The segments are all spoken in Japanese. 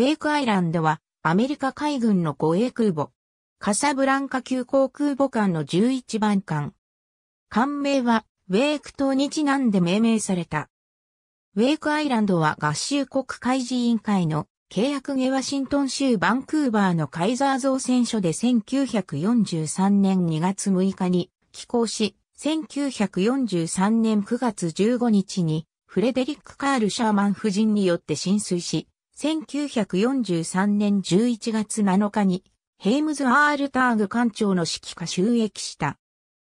ウェイクアイランドはアメリカ海軍の護衛空母。カサブランカ急航空母艦の11番艦。艦名はウェイク島にちなんで命名された。ウェイクアイランドは合衆国海事委員会の契約下ワシントン州バンクーバーのカイザー造船所で1943年2月6日に寄港し、1943年9月15日にフレデリック・カール・シャーマン夫人によって浸水し、1943年11月7日に、ヘイムズ・アールターグ艦長の指揮下収益した。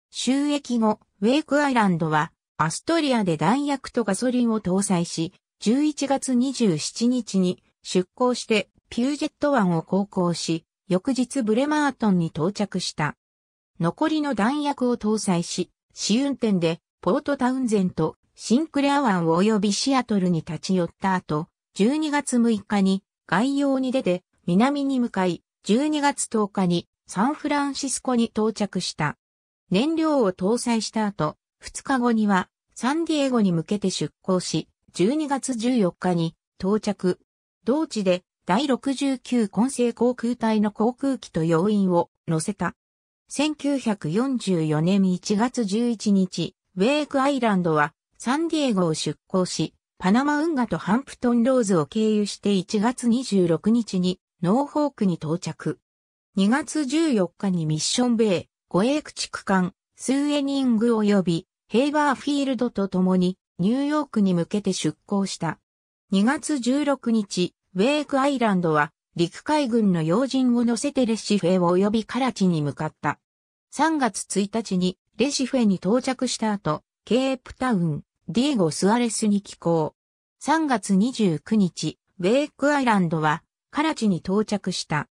収益後、ウェイクアイランドは、アストリアで弾薬とガソリンを搭載し、11月27日に出港してピュージェット湾を航行し、翌日ブレマートンに到着した。残りの弾薬を搭載し、試運転でポートタウンゼンとシンクレア湾及びシアトルに立ち寄った後、12月6日に外洋に出て南に向かい、12月10日にサンフランシスコに到着した。燃料を搭載した後、2日後にはサンディエゴに向けて出港し、12月14日に到着。同地で第69混成航空隊の航空機と要員を乗せた。1944年1月11日、ウェークアイランドはサンディエゴを出港し、パナマ運河とハンプトンローズを経由して1月26日にノーホークに到着。2月14日にミッションベイ、護衛駆逐艦、スーエニング及びヘイバーフィールドと共にニューヨークに向けて出港した。2月16日、ウェークアイランドは陸海軍の要人を乗せてレシフェ及びカラチに向かった。3月1日にレシフェに到着した後、ケープタウン、ディエゴ・スアレスに寄港。3月29日、ウェイクアイランドは、カラチに到着した。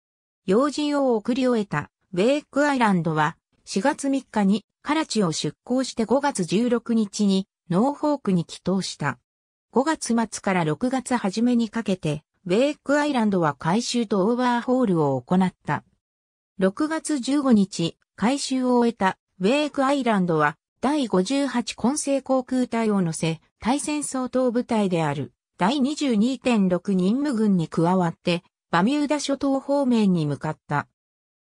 要人を送り終えた、ウェイクアイランドは、4月3日にカラチを出港して5月16日にノーフォークに帰島した。5月末から6月初めにかけて、ウェイクアイランドは回収とオーバーホールを行った。6月15日、回収を終えたウェイクアイランドは第58混成航空隊を乗せ、対戦総統部隊である第22.6任務軍に加わって、バミューダ諸島方面に向かった。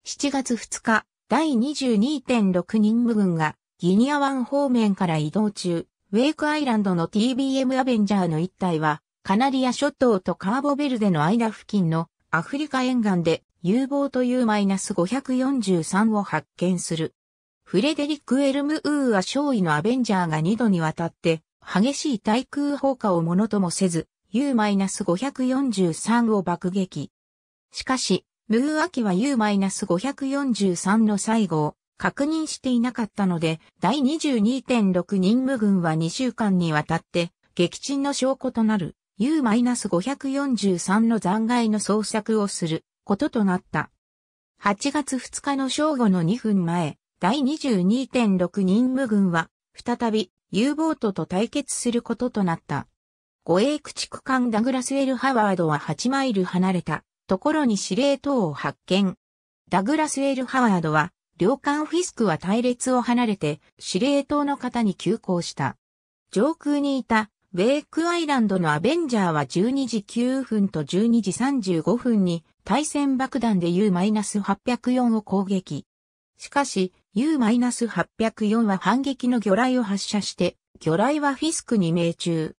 7月2日、第22.6任務軍がギニア湾方面から移動中、ウェイクアイランドの TBM アベンジャーの一体は、カナリア諸島とカーボベルデの間付近のアフリカ沿岸で有望というマイナス543を発見する。フレデリック・エルム・ウーア少尉のアベンジャーが2度にわたって、激しい対空砲火をものともせず、U-543 を爆撃。しかし、ムーア機は U-543 の最後を確認していなかったので、第22.6任務軍は2週間にわたって、撃沈の証拠となる U-543 の残骸の捜索をすることとなった。8月2日の正午の2分前、第22.6任務軍は、再び U ボートと対決することとなった。護衛駆逐艦ダグラス・エル・ハワードは8マイル離れたところに司令塔を発見。ダグラス・エル・ハワードは、両艦フィスクは隊列を離れて司令塔の方に急行した。上空にいたウェークアイランドのアベンジャーは12時9分と12時35分に対戦爆弾で U-804 を攻撃。しかし、U-804 は反撃の魚雷を発射して、魚雷はフィスクに命中。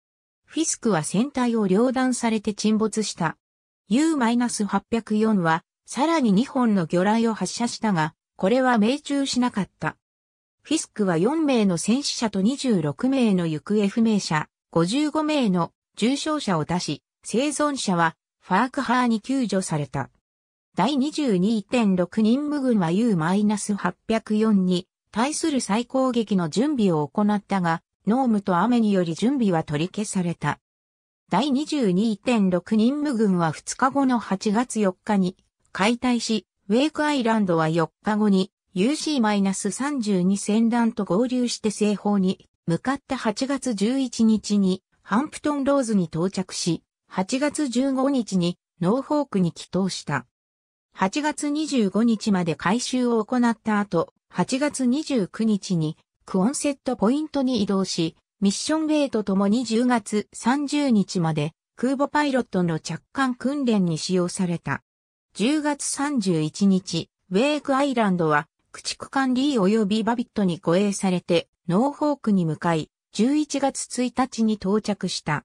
フィスクは船体を両断されて沈没した。U-804 は、さらに2本の魚雷を発射したが、これは命中しなかった。フィスクは4名の戦死者と26名の行方不明者、55名の重傷者を出し、生存者はファークハーに救助された。第22.6任務軍は U-804 に対する再攻撃の準備を行ったが、濃ムと雨により準備は取り消された。第22.6任務軍は2日後の8月4日に解体し、ウェイクアイランドは4日後に UC-32 船団と合流して西方に向かった8月11日にハンプトンローズに到着し、8月15日にノーフォークに帰投した。8月25日まで回収を行った後、8月29日にクオンセットポイントに移動し、ミッション A とともに10月30日まで空母パイロットの着艦訓練に使用された。10月31日、ウェークアイランドは駆逐艦リー及びバビットに護衛されてノーホークに向かい、11月1日に到着した。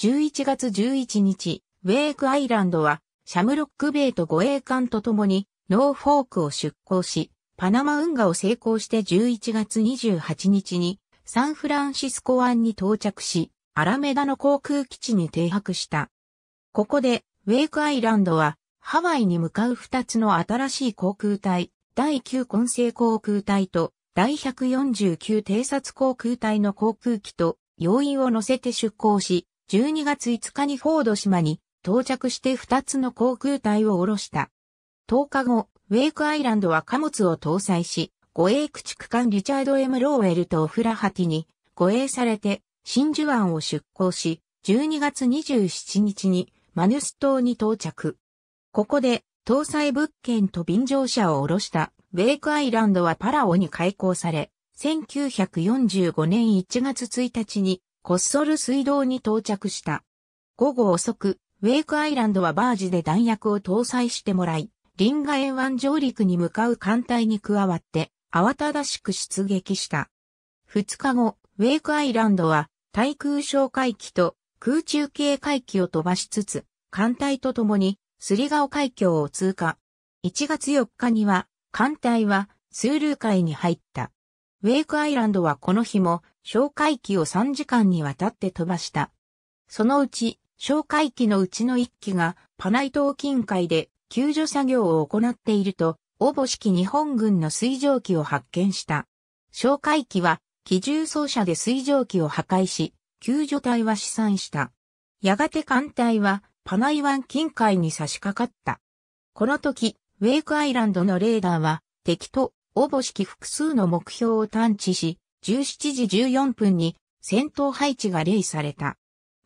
11月11日、ウェークアイランドはシャムロックベイと護衛艦と共に、ノーフォークを出港し、パナマ運河を成功して11月28日に、サンフランシスコ湾に到着し、アラメダの航空基地に停泊した。ここで、ウェイクアイランドは、ハワイに向かう2つの新しい航空隊、第9混成航空隊と、第149偵察航空隊の航空機と、要員を乗せて出港し、12月5日にフォード島に到着して2つの航空隊を降ろした。10日後、ウェイクアイランドは貨物を搭載し、護衛駆逐艦リチャード・ M・ ローウェルとオフラハティに護衛されて真珠湾を出港し、12月27日にマヌス島に到着。ここで搭載物件と便乗車を下ろしたウェイクアイランドはパラオに開港され、1945年1月1日にコッソル水道に到着した。午後遅く、ウェイクアイランドはバージで弾薬を搭載してもらい、リンガ沿岸上陸に向かう艦隊に加わって、慌ただしく出撃した。2日後、ウェイクアイランドは、対空哨戒機と空中警戒機を飛ばしつつ、艦隊と共に、スリガオ海峡を通過。1月4日には、艦隊は、スールー海に入った。ウェイクアイランドはこの日も、哨戒機を3時間にわたって飛ばした。そのうち、哨戒機のうちの1機がパナイ島近海で救助作業を行っていると、おぼしき日本軍の水蒸気を発見した。哨戒機は機銃装車で水蒸気を破壊し、救助隊は試算した。やがて艦隊はパナイ湾近海に差し掛かった。この時、ウェイクアイランドのレーダーは敵とおぼしき複数の目標を探知し、17時14分に戦闘配置が例された。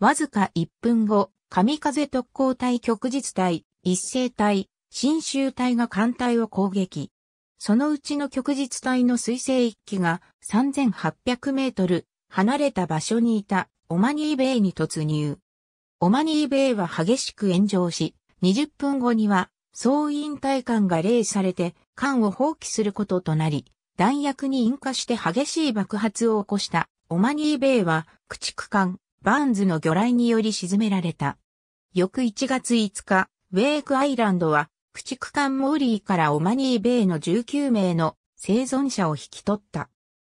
わずか1分後、神風特攻隊極実隊、一斉隊、新州隊が艦隊を攻撃。そのうちの極実隊の水星一機が3800メートル離れた場所にいたオマニーベイに突入。オマニーベイは激しく炎上し、20分後には総員隊艦が礼されて艦を放棄することとなり、弾薬に引火して激しい爆発を起こしたオマニーベイは駆逐艦バーンズの魚雷により沈められた。翌1月5日、ウェークアイランドは、駆逐艦モーリーからオマニーベイの19名の生存者を引き取った。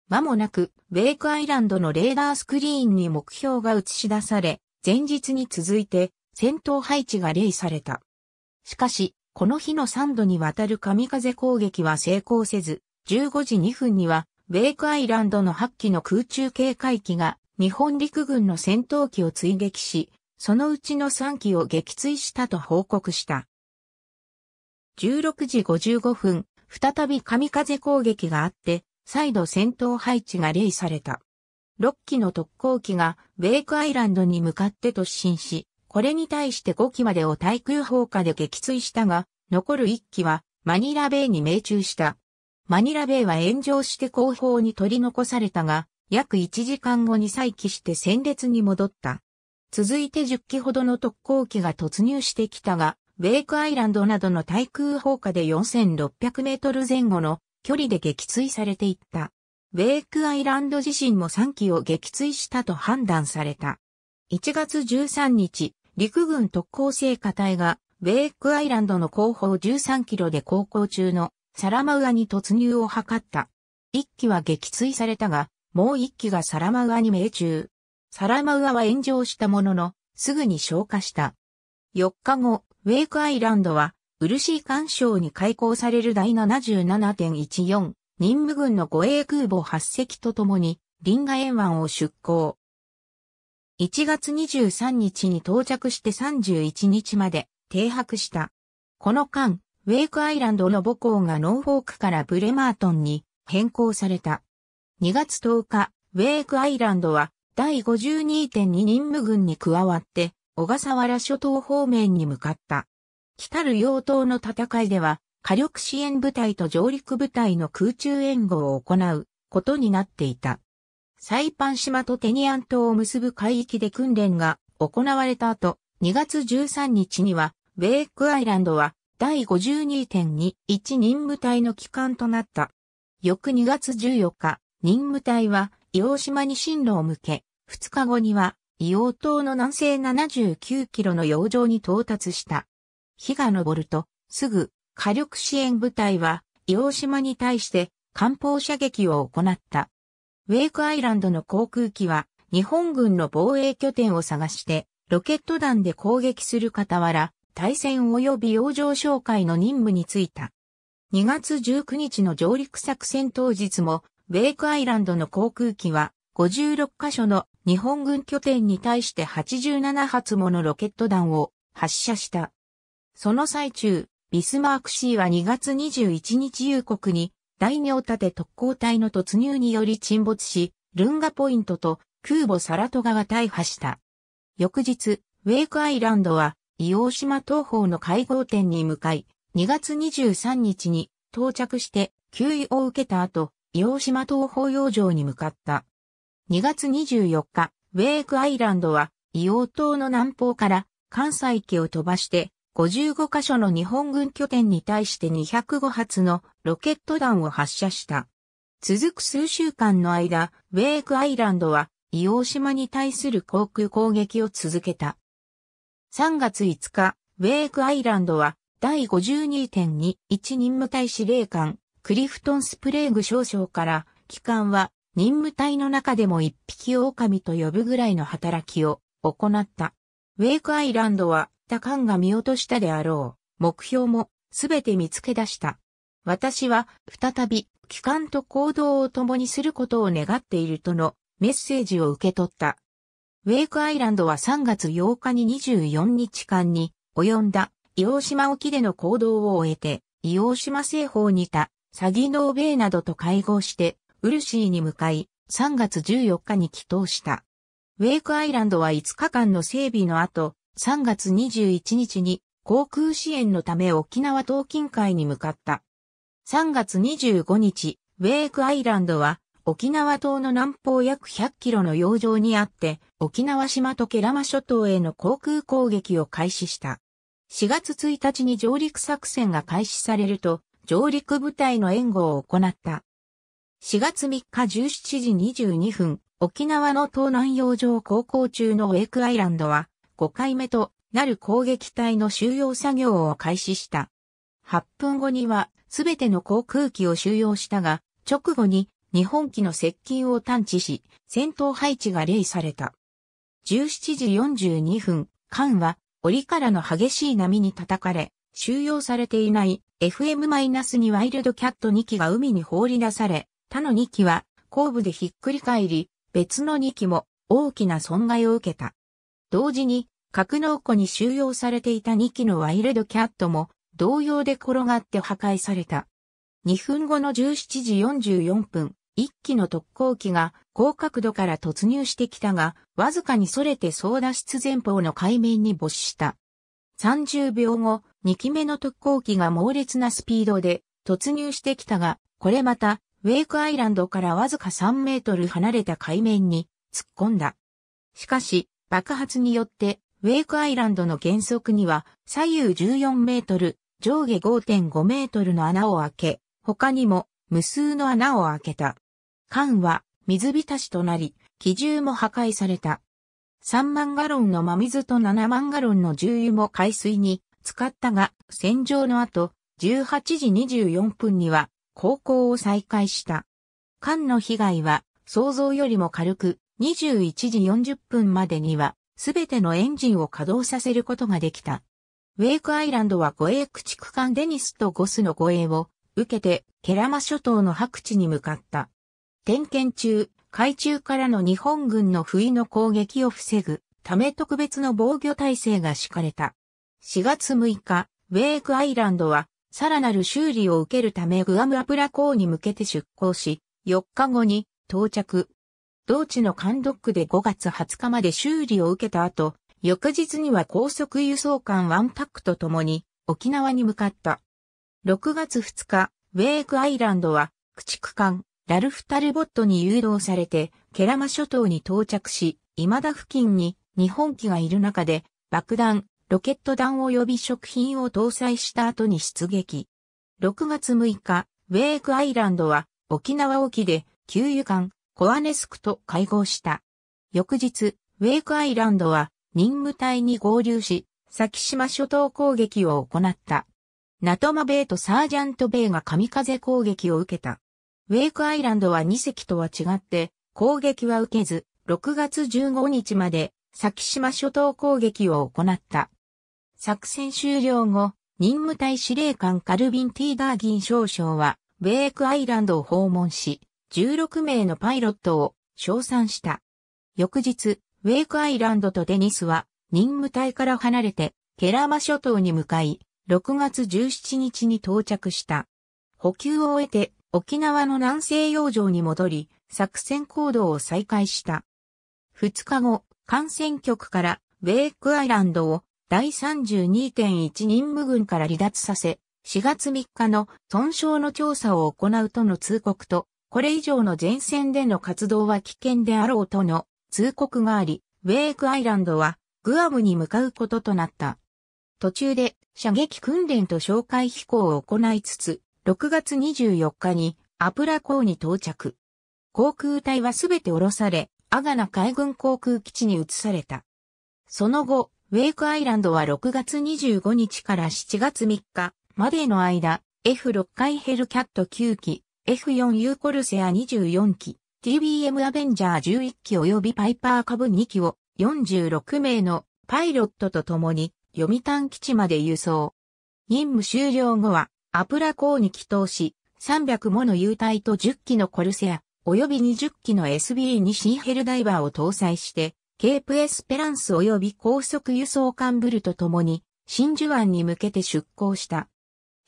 間もなく、ウェークアイランドのレーダースクリーンに目標が映し出され、前日に続いて戦闘配置が例された。しかし、この日の3度にわたる神風攻撃は成功せず、15時2分には、ウェークアイランドの8機の空中警戒機が日本陸軍の戦闘機を追撃し、そのうちの3機を撃墜したと報告した。16時55分、再び神風攻撃があって、再度戦闘配置が例された。6機の特攻機がウェイクアイランドに向かって突進し、これに対して5機までを対空砲火で撃墜したが、残る1機はマニラベイに命中した。マニラベイは炎上して後方に取り残されたが、約1時間後に再起して戦列に戻った。続いて10機ほどの特攻機が突入してきたが、ウェイクアイランドなどの対空砲火で4600メートル前後の距離で撃墜されていった。ウェイクアイランド自身も3機を撃墜したと判断された。1月13日、陸軍特攻生火隊が、ウェイクアイランドの後方13キロで航行中のサラマウアに突入を図った。1機は撃墜されたが、もう一機がサラマウアに命中。サラマウアは炎上したものの、すぐに消火した。4日後、ウェイクアイランドは、ー干渉に開港される第77.14任務軍の護衛空母8隻とともに、リンガ沿岸を出港。1月23日に到着して31日まで停泊した。この間、ウェイクアイランドの母港がノーフォークからブレマートンに変更された。2月10日、ウェークアイランドは第52.2任務軍に加わって、小笠原諸島方面に向かった。来たる洋島の戦いでは、火力支援部隊と上陸部隊の空中援護を行うことになっていた。サイパン島とテニアン島を結ぶ海域で訓練が行われた後、2月13日には、ウェークアイランドは第52.21任務隊の機関となった。翌2月14日、任務隊は、洋黄島に進路を向け、2日後には、硫黄島の南西79キロの洋上に到達した。日が昇ると、すぐ、火力支援部隊は、洋黄島に対して、艦砲射撃を行った。ウェイクアイランドの航空機は、日本軍の防衛拠点を探して、ロケット弾で攻撃する傍ら、対戦及び洋上哨戒の任務に就いた。2月19日の上陸作戦当日も、ウェイクアイランドの航空機は、56カ所の日本軍拠点に対して87発ものロケット弾を発射した。その最中、ビスマーク C は2月21日夕刻に、大名立て特攻隊の突入により沈没し、ルンガポイントと空母サラトガが大破した。翌日、ウェイクアイランドは、伊黄島東方の会合点に向かい、2月23日に到着して給油を受けた後、洋島東方洋上に向かった。2月24日、ウェークアイランドは、硫黄島の南方から関西機を飛ばして、55カ所の日本軍拠点に対して205発のロケット弾を発射した。続く数週間の間、ウェークアイランドは、硫黄島に対する航空攻撃を続けた。3月5日、ウェークアイランドは、第52.2 1任務隊司令官、クリフトン・スプレーグ少将から、機関は任務隊の中でも一匹狼と呼ぶぐらいの働きを行った。ウェイクアイランドは、他艦が見落としたであろう、目標もすべて見つけ出した。私は、再び、機関と行動を共にすることを願っているとのメッセージを受け取った。ウェイクアイランドは3月8日に24日間に及んだ、伊黄島沖での行動を終えて、伊黄島西方にいたサギノーベイなどと会合して、ウルシーに向かい、3月14日に帰島した。ウェイクアイランドは5日間の整備の後、3月21日に航空支援のため沖縄東近海に向かった。3月25日、ウェイクアイランドは沖縄島の南方約100キロの洋上にあって、沖縄島とケラマ諸島への航空攻撃を開始した。4月1日に上陸作戦が開始されると、上陸部隊の援護を行った。4月3日17時22分、沖縄の東南洋上航行中のウェイクアイランドは5回目となる攻撃隊の収容作業を開始した。8分後にはすべての航空機を収容したが、直後に日本機の接近を探知し、戦闘配置が例された。17時42分、艦は折からの激しい波に叩かれ、収容されていない FM-2 ワイルドキャット2機が海に放り出され、他の2機は後部でひっくり返り、別の2機も大きな損害を受けた。同時に、格納庫に収容されていた2機のワイルドキャットも同様で転がって破壊された。2分後の17時44分、1機の特攻機が高角度から突入してきたが、わずかに逸れて操舵室前方の海面に没した。30秒後、2機目の特攻機が猛烈なスピードで突入してきたが、これまた、ウェイクアイランドからわずか3メートル離れた海面に突っ込んだ。しかし、爆発によって、ウェイクアイランドの原則には、左右14メートル、上下5.5メートルの穴を開け、他にも無数の穴を開けた。艦は水浸しとなり、機銃も破壊された。3万ガロンの真水と7万ガロンの重油も海水に使ったが、戦場の後、18時24分には、航行を再開した。艦の被害は、想像よりも軽く、21時40分までには、すべてのエンジンを稼働させることができた。ウェイクアイランドは護衛駆逐艦デニスとゴスの護衛を受けてケラマ諸島の白地に向かった。点検中、海中からの日本軍の不意の攻撃を防ぐため特別の防御体制が敷かれた。4月6日、ウェイクアイランドは、さらなる修理を受けるためグアムアプラ港に向けて出港し、4日後に到着。同地のカンドックで5月20日まで修理を受けた後、翌日には高速輸送艦ワンパックと共に沖縄に向かった。6月2日、ウェイクアイランドは駆逐艦ラルフタルボットに誘導されてケラマ諸島に到着し、未だ付近に日本機がいる中で爆弾ロケット弾及び食品を搭載した後に出撃。6月6日、ウェークアイランドは沖縄沖で給油艦コアネスクと会合した。翌日、ウェークアイランドは任務隊に合流し、先島諸島攻撃を行った。ナトマベイとサージャントベイが神風攻撃を受けた。ウェークアイランドは2隻とは違って攻撃は受けず、6月15日まで先島諸島攻撃を行った。作戦終了後、任務隊司令官カルビン・ティーダーギン少将は、ウェークアイランドを訪問し、16名のパイロットを称賛した。翌日、ウェークアイランドとデニスは任務隊から離れてケラマ諸島に向かい、6月17日に到着した。補給を終えて沖縄の南西洋上に戻り、作戦行動を再開した。2日後、艦船局からウェークアイランドを第32.1任務軍から離脱させ、4月3日の損傷の調査を行うとの通告と、これ以上の前線での活動は危険であろうとの通告があり、ウェークアイランドはグアムに向かうこととなった。途中で射撃訓練と哨戒飛行を行いつつ、6月24日にアプラ港に到着。航空隊はすべて降ろされ、アガナ海軍航空基地に移された。その後、ウェイクアイランドは6月25日から7月3日までの間、F6 回ヘルキャット9機、F4 ユーコルセア24機、TBM アベンジャー11機及びパイパー株2機を46名のパイロットと共に読谷基地まで輸送。任務終了後はアプラ港に帰投し、300もの優待と10機のコルセア、及び20機の SB2C ヘルダイバーを搭載して、ケープエスペランス及び高速輸送艦ブルと共に、真珠湾に向けて出港した。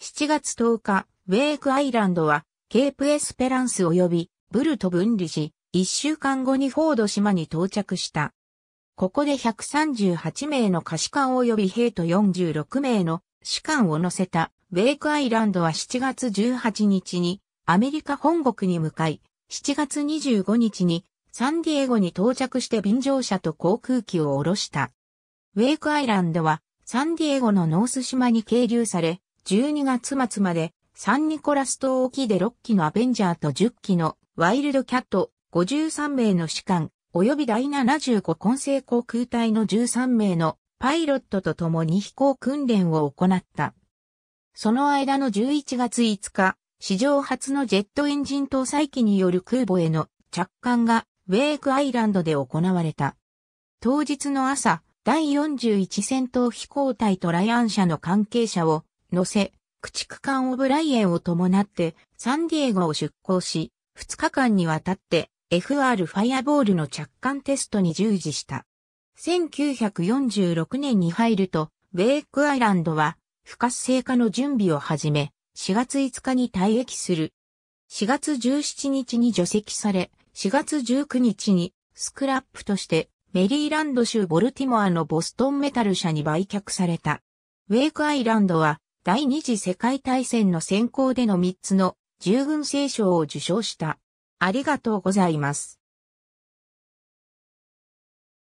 7月10日、ウェークアイランドは、ケープエスペランス及びブルと分離し、1週間後にフォード島に到着した。ここで138名の貸視艦及び兵と46名の士官を乗せたウェークアイランドは7月18日にアメリカ本国に向かい、7月25日にサンディエゴに到着して便乗車と航空機を降ろした。ウェイクアイランドはサンディエゴのノース島に係留され、12月末までサンニコラス島沖で6機のアベンジャーと10機のワイルドキャット53名の士官及び第75混成航空隊の13名のパイロットと共に飛行訓練を行った。その間の11月5日、史上初のジェットエンジン搭載機による空母への着艦がウェークアイランドで行われた。当日の朝、第41戦闘飛行隊とライアン社の関係者を乗せ、駆逐艦オブライエンを伴ってサンディエゴを出港し、2日間にわたって FR ファイアボールの着艦テストに従事した。1946年に入ると、ウェークアイランドは不活性化の準備を始め、4月5日に退役する。4月17日に除籍され、4月19日にスクラップとしてメリーランド州ボルティモアのボストンメタル社に売却された。ウェイクアイランドは第二次世界大戦の先行での3つの従軍聖賞を受賞した。ありがとうございます。